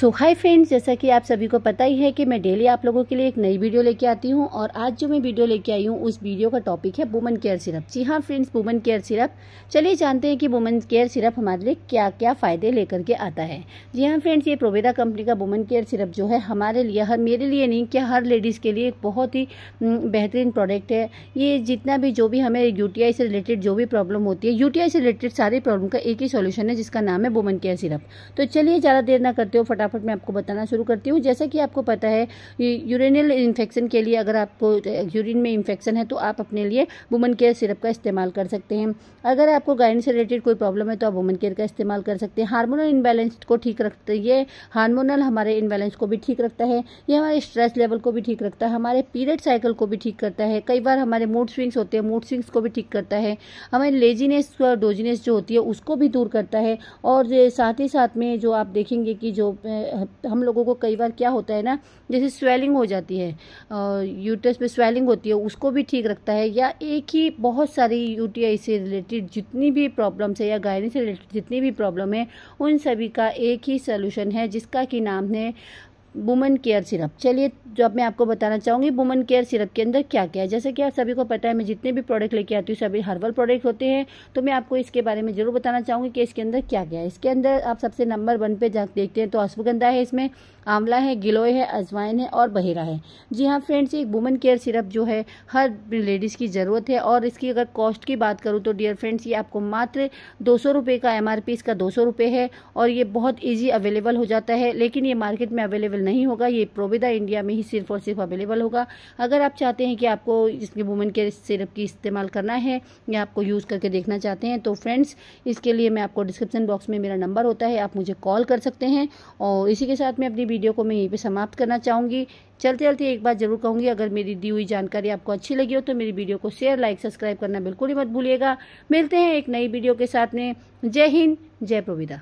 सो hi friends जैसा कि आप सभी को पता ही है कि मैं डेली आप लोगों के लिए एक नई वीडियो लेके आती हूँ और आज जो मैं वीडियो लेके आई हूँ उस वीडियो का टॉपिक है वुमन केयर सिरप जी हाँ फ्रेंड्स वुमन केयर सिरप चलिए जानते हैं कि वुमन केयर सिरप हमारे लिए क्या क्या फ़ायदे लेकर के आता है जी हाँ फ्रेंड्स ये प्रोवेदा कंपनी का वुमन केयर सिरप जो है हमारे लिए हर मेरे लिए नहीं क्या हर लेडीज़ के लिए एक बहुत ही बेहतरीन प्रोडक्ट है ये जितना भी जो भी हमें यू से रिलेटेड जो भी प्रॉब्लम होती है यू से रिलेटेड सारी प्रॉब्लम का एक ही सोल्यूशन है जिसका नाम है वुमन केयर सिरप तो चलिए ज़्यादा देर ना करते हो फटाफट फटाफट मैं आपको बताना शुरू करती हूँ जैसा कि आपको पता है यूरिनल इन्फेक्शन के लिए अगर आपको यूरिन में इन्फेक्शन है तो आप अपने लिए वुमन केयर सिरप का इस्तेमाल कर सकते हैं अगर आपको गायन से रिलेटेड कोई प्रॉब्लम है तो आप वुमन केयर का इस्तेमाल कर सकते हैं हार्मोनल इनबैलेंस को ठीक रखते ये हार्मोनल हमारे इनबैलेंस को भी ठीक रखता है ये हमारे स्ट्रेस लेवल को भी ठीक रखता है हमारे पीरियड साइकिल को भी ठीक करता है कई बार हमारे मूड स्विंग्स होते हैं मूड स्विंग्स को भी ठीक करता है हमारे लेजीनेस और डोजीनेस जो होती है उसको भी दूर करता है और साथ ही साथ में जो आप देखेंगे कि जो हम लोगों को कई बार क्या होता है ना जैसे स्वेलिंग हो जाती है यूट्रस में स्वेलिंग होती है उसको भी ठीक रखता है या एक ही बहुत सारी यूटीआई से रिलेटेड जितनी भी प्रॉब्लम्स है या गायनी से रिलेटेड जितनी भी प्रॉब्लम है उन सभी का एक ही सोल्यूशन है जिसका कि नाम है वुमेन केयर सिरप चलिए जो अब मैं आपको बताना चाहूँगी वुमेन केयर सिरप के अंदर क्या क्या है जैसे कि आप सभी को पता है मैं जितने भी प्रोडक्ट लेके आती हूँ सभी हर्बल प्रोडक्ट होते हैं तो मैं आपको इसके बारे में ज़रूर बताना चाहूँगी कि इसके अंदर क्या क्या है इसके अंदर आप सबसे नंबर वन पे जा देखते हैं तो अश्वगंधा है इसमें आंवला है गिलोय है अजवाइन है और बहेरा है जी हाँ फ्रेंड्स एक वुमेन केयर सिरप जो है हर लेडीज़ की ज़रूरत है और इसकी अगर कॉस्ट की बात करूँ तो डियर फ्रेंड्स ये आपको मात्र दो सौ रुपये का एम इसका दो सौ रुपये है और ये बहुत ईजी अवेलेबल हो जाता है लेकिन ये मार्केट में अवेलेबल अवेलेबल नहीं होगा ये प्रोविदा इंडिया में ही सिर्फ और सिर्फ अवेलेबल होगा अगर आप चाहते हैं कि आपको इसके वुमेन केयर सिरप की इस्तेमाल करना है या आपको यूज़ करके देखना चाहते हैं तो फ्रेंड्स इसके लिए मैं आपको डिस्क्रिप्शन बॉक्स में मेरा नंबर होता है आप मुझे कॉल कर सकते हैं और इसी के साथ मैं अपनी वीडियो को मैं यहीं पर समाप्त करना चाहूँगी चलते चलते एक बात जरूर कहूँगी अगर मेरी दी हुई जानकारी आपको अच्छी लगी हो तो मेरी वीडियो को शेयर लाइक सब्सक्राइब करना बिल्कुल ही मत भूलिएगा मिलते हैं एक नई वीडियो के साथ में जय हिंद जय प्रविदा